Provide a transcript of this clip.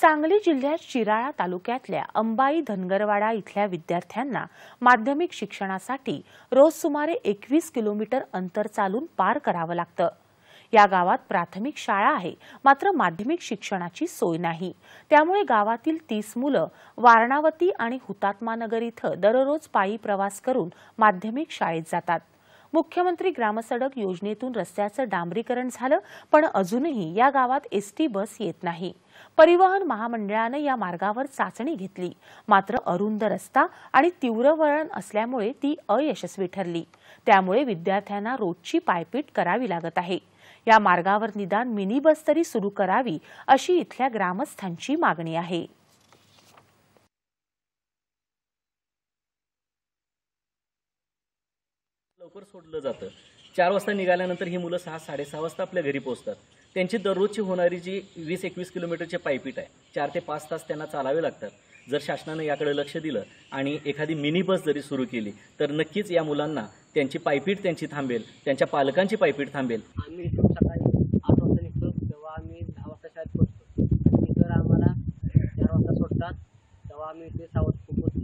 सांगली जिल्ह्यात शिराळा तालुक्यातल्या अंबाई धनगरवाडा इथल्या विद्यार्थ्यांना माध्यमिक शिक्षणासाठी रोज सुमारे एकवीस किलोमीटर अंतर चालून पार करावं लागतं या गावात प्राथमिक शाळा आहे मात्र माध्यमिक शिक्षणाची सोय नाही त्यामुळे गावातील तीस मुलं वारणावती आणि हुतात्मानगर इथं दररोज पायी प्रवास करून माध्यमिक शाळेत जातात मुख्यमंत्री ग्रामसडक योजनेतून रस्त्याचं डांबरीकरण झालं पण अजूनही या गावात एसटी बस येत नाही परिवहन महामंडळानं या मार्गावर चाचणी घेतली मात्र अरुंद रस्ता आणि तीव्र वळण असल्यामुळे ती अयशस्वी ठरली त्यामुळे विद्यार्थ्यांना रोजची पायपीट करावी लागत आहे या मार्गावर निदान मिनी बस तरी सुरू करावी अशी इथल्या ग्रामस्थांची मागणी आहे लवकर सोडलं जातं चार वाजता निघाल्यानंतर ही मुलं सहा साडेसहा वाजता आपल्या घरी पोहोचतात त्यांची दररोजची होणारी जी वीस एकवीस किलोमीटरचे पायपीट आहे चार ते पाच तास त्यांना चालावे लागतात जर शासनानं याकडे लक्ष दिलं आणि एखादी मिनी बस जरी सुरू केली तर नक्कीच या मुलांना त्यांची पायपीट त्यांची थांबेल त्यांच्या पालकांची पायपीट थांबेल आम्ही सकाळी आठ वाजता निघतो तेव्हा आम्ही दहा वाजता शाळेत पोहोचतो आम्हाला चार वाजता सोडतात तेव्हा आम्ही इथे सावध पोहोचतो